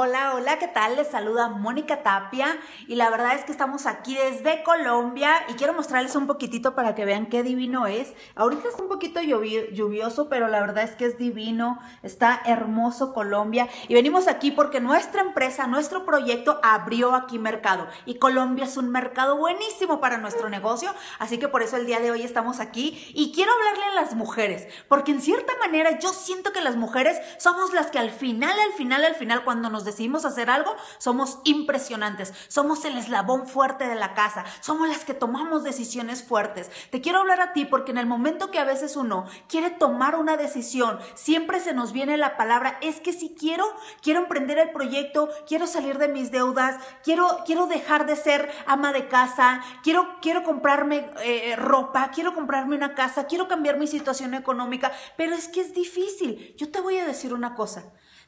Hola, hola, ¿qué tal? Les saluda Mónica Tapia y la verdad es que estamos aquí desde Colombia y quiero mostrarles un poquitito para que vean qué divino es. Ahorita está un poquito lluvioso, pero la verdad es que es divino, está hermoso Colombia y venimos aquí porque nuestra empresa, nuestro proyecto abrió aquí mercado y Colombia es un mercado buenísimo para nuestro negocio, así que por eso el día de hoy estamos aquí y quiero hablarle a las mujeres, porque en cierta manera yo siento que las mujeres somos las que al final, al final, al final, cuando nos decidimos hacer algo, somos impresionantes, somos el eslabón fuerte de la casa, somos las que tomamos decisiones fuertes. Te quiero hablar a ti porque en el momento que a veces uno quiere tomar una decisión, siempre se nos viene la palabra, es que si quiero, quiero emprender el proyecto, quiero salir de mis deudas, quiero, quiero dejar de ser ama de casa, quiero, quiero comprarme eh, ropa, quiero comprarme una casa, quiero cambiar mi situación económica, pero es que es difícil. Yo te voy a decir una cosa,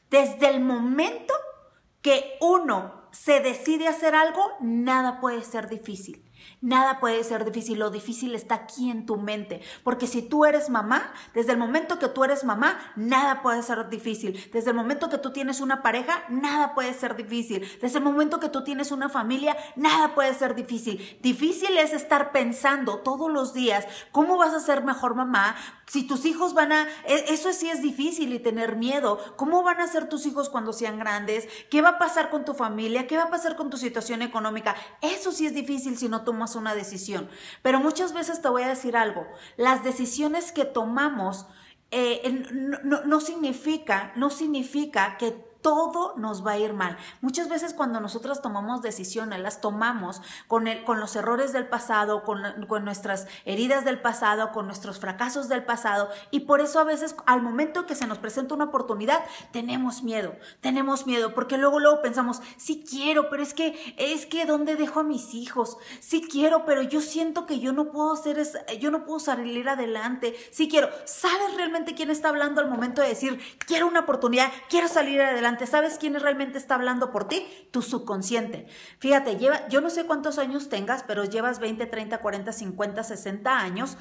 desde el momento que uno se decide hacer algo, nada puede ser difícil. Nada puede ser difícil, lo difícil está aquí en tu mente, porque si tú eres mamá, desde el momento que tú eres mamá, nada puede ser difícil. Desde el momento que tú tienes una pareja, nada puede ser difícil. Desde el momento que tú tienes una familia, nada puede ser difícil. Difícil es estar pensando todos los días cómo vas a ser mejor mamá, si tus hijos van a, e, eso sí es difícil y tener miedo. ¿Cómo van a ser tus hijos cuando sean grandes? ¿Qué va a pasar con tu familia? ¿Qué va a pasar con tu situación económica? Eso sí es difícil si no tomas una decisión. Pero muchas veces te voy a decir algo. Las decisiones que tomamos eh, no, significa, no significa que todo nos va a ir mal. Muchas veces cuando nosotras tomamos decisiones, las tomamos con, el, con los errores del pasado, con, nuestras heridas del pasado, con nuestros fracasos del pasado, y por eso a veces al momento que se nos presenta una oportunidad, tenemos miedo, tenemos miedo, porque luego, luego pensamos, sí quiero, pero es que, es que, ¿dónde dejo a mis hijos? Sí quiero, pero yo siento que yo no puedo hacer, yo no puedo salir adelante, sí quiero. ¿Sabes realmente quién está hablando al momento de decir, quiero una oportunidad, quiero salir adelante? ¿Sabes quién realmente está hablando por ti? Tu subconsciente. Fíjate, lleva, yo no sé cuántos años tengas, pero llevas 20, 30, 40, 50, 60 años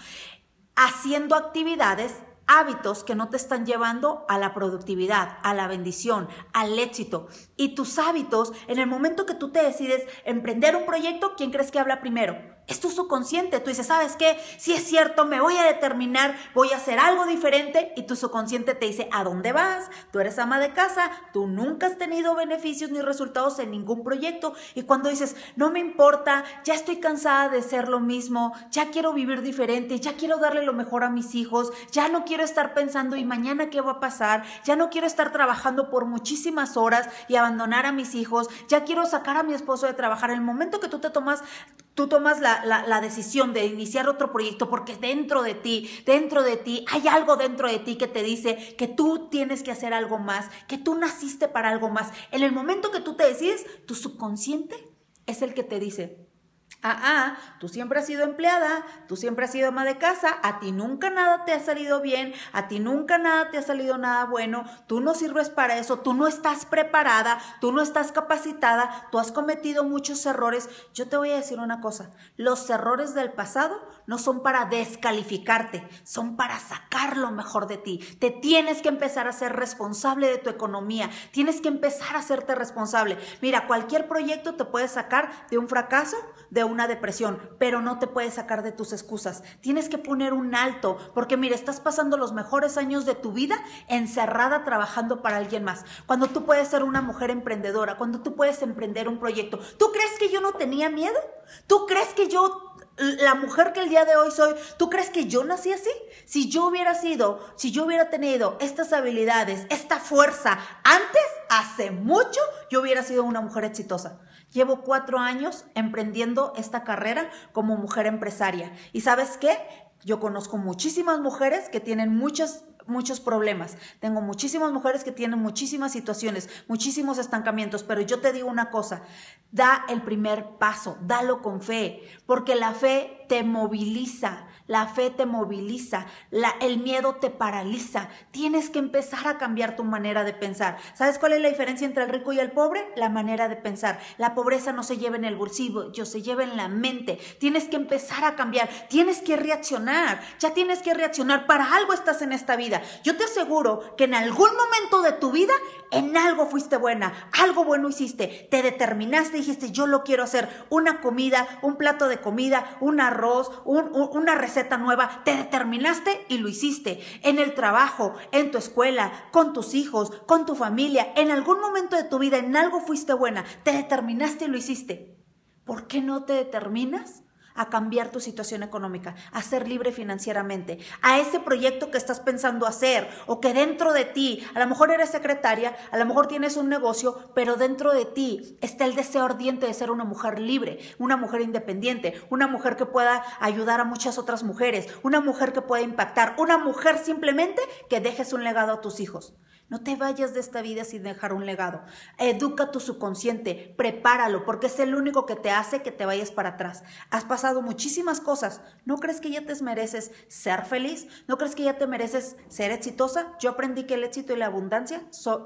haciendo actividades hábitos que no te están llevando a la productividad, a la bendición, al éxito. Y tus hábitos, en el momento que tú te decides emprender un proyecto, ¿quién crees que habla primero? Es tu subconsciente. Tú dices, ¿sabes qué? Si es cierto, me voy a determinar, voy a hacer algo diferente. Y tu subconsciente te dice, ¿a dónde vas? Tú eres ama de casa, tú nunca has tenido beneficios ni resultados en ningún proyecto. Y cuando dices, no me importa, ya estoy cansada de ser lo mismo, ya quiero vivir diferente, ya quiero darle lo mejor a mis hijos, ya no quiero estar pensando, ¿y mañana qué va a pasar? Ya no quiero estar trabajando por muchísimas horas y abandonar a mis hijos, ya quiero sacar a mi esposo de trabajar. el momento que tú te tomas Tú tomas la, decisión de iniciar otro proyecto porque dentro de ti, dentro de ti, hay algo dentro de ti que te dice que tú tienes que hacer algo más, que tú naciste para algo más. En el momento que tú te decides, tu subconsciente es el que te dice, Ah, ah, tú siempre has sido empleada, tú siempre has sido ama de casa, a ti nunca nada te ha salido bien, a ti nunca nada te ha salido nada bueno, tú no sirves para eso, tú no estás preparada, tú no estás capacitada, tú has cometido muchos errores. Yo te voy a decir una cosa, los errores del pasado no son para descalificarte, son para sacar lo mejor de ti. Te tienes que empezar a ser responsable de tu economía, tienes que empezar a hacerte responsable. Mira, cualquier proyecto te puede sacar de un fracaso, de una depresión, pero no te puedes sacar de tus excusas. Tienes que poner un alto, porque mira, estás pasando los mejores años de tu vida encerrada trabajando para alguien más. Cuando tú puedes ser una mujer emprendedora, cuando tú puedes emprender un proyecto, ¿tú crees que yo no tenía miedo? ¿Tú crees que yo la mujer que el día de hoy soy, ¿tú crees que yo nací así? Si yo hubiera sido, si yo hubiera tenido estas habilidades, esta fuerza, antes, hace mucho, yo hubiera sido una mujer exitosa. Llevo cuatro años emprendiendo esta carrera como mujer empresaria. ¿Y sabes qué? Yo conozco muchísimas mujeres que tienen muchas muchos problemas. Tengo muchísimas mujeres que tienen muchísimas situaciones, muchísimos estancamientos, pero yo te digo una cosa, da el primer paso, dalo con fe, porque la fe te moviliza, la fe te moviliza, el miedo te paraliza. Tienes que empezar a cambiar tu manera de pensar. ¿Sabes cuál es la diferencia entre el rico y el pobre? La manera de pensar. La pobreza no se lleva en el bolsillo, yo se lleva en la mente. Tienes que empezar a cambiar, tienes que reaccionar. Ya tienes que reaccionar. Para algo estás en esta vida. Yo te aseguro que en algún momento de tu vida, en algo fuiste buena, algo bueno hiciste. Te determinaste, dijiste, yo lo quiero hacer. Una comida, un plato de comida, un arroz, una receta nueva, te determinaste y lo hiciste. En el trabajo, en tu escuela, con tus hijos, con tu familia, en algún momento de tu vida, en algo fuiste buena, te determinaste y lo hiciste. ¿Por qué no te determinas a cambiar tu situación económica, a ser libre financieramente, a ese proyecto que estás pensando hacer o que dentro de ti, a lo mejor eres secretaria, a lo mejor tienes un negocio, pero dentro de ti está el deseo ardiente de ser una mujer libre, una mujer independiente, una mujer que pueda ayudar a muchas otras mujeres, una mujer que pueda impactar, una mujer simplemente que dejes un legado a tus hijos. No te vayas de esta vida sin dejar un legado. Educa tu subconsciente, prepáralo, porque es el único que te hace que te vayas para atrás. Has pasado muchísimas cosas. ¿No crees que ya te mereces ser feliz? ¿No crees que ya te mereces ser exitosa? Yo aprendí que el éxito y la abundancia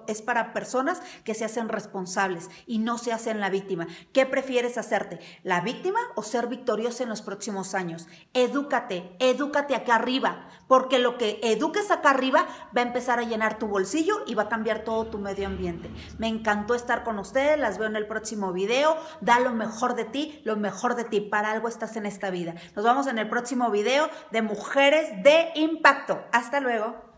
es para personas que se hacen responsables y no se hacen la víctima. ¿Qué prefieres hacerte? ¿La víctima o ser victoriosa en los próximos años? Edúcate, edúcate acá arriba, porque lo que eduques acá arriba va a empezar a llenar tu bolsillo y va a cambiar todo tu medio ambiente. Me encantó estar con ustedes, las veo en el próximo video. Da lo mejor de ti, lo mejor de ti, para algo estás en esta vida. Nos vemos en el próximo video de Mujeres de Impacto. Hasta luego.